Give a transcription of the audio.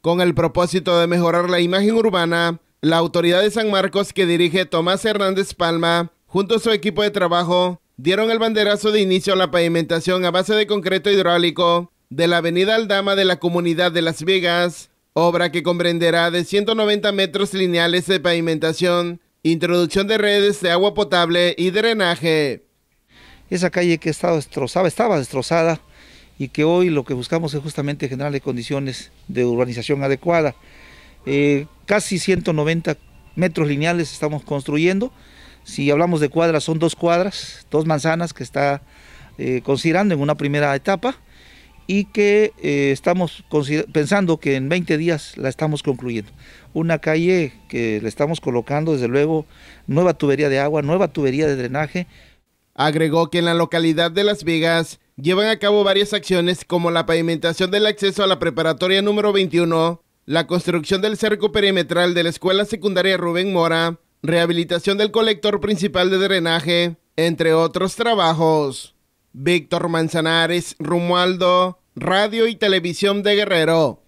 Con el propósito de mejorar la imagen urbana, la autoridad de San Marcos que dirige Tomás Hernández Palma, junto a su equipo de trabajo, dieron el banderazo de inicio a la pavimentación a base de concreto hidráulico de la avenida Aldama de la comunidad de Las Vegas, obra que comprenderá de 190 metros lineales de pavimentación, introducción de redes de agua potable y drenaje. Esa calle que estaba destrozada, estaba destrozada, y que hoy lo que buscamos es justamente generarle condiciones de urbanización adecuada. Eh, casi 190 metros lineales estamos construyendo. Si hablamos de cuadras, son dos cuadras, dos manzanas que está eh, considerando en una primera etapa y que eh, estamos pensando que en 20 días la estamos concluyendo. Una calle que le estamos colocando, desde luego, nueva tubería de agua, nueva tubería de drenaje. Agregó que en la localidad de Las Vegas llevan a cabo varias acciones como la pavimentación del acceso a la preparatoria número 21, la construcción del cerco perimetral de la escuela secundaria Rubén Mora, rehabilitación del colector principal de drenaje, entre otros trabajos. Víctor Manzanares, Rumualdo, Radio y Televisión de Guerrero.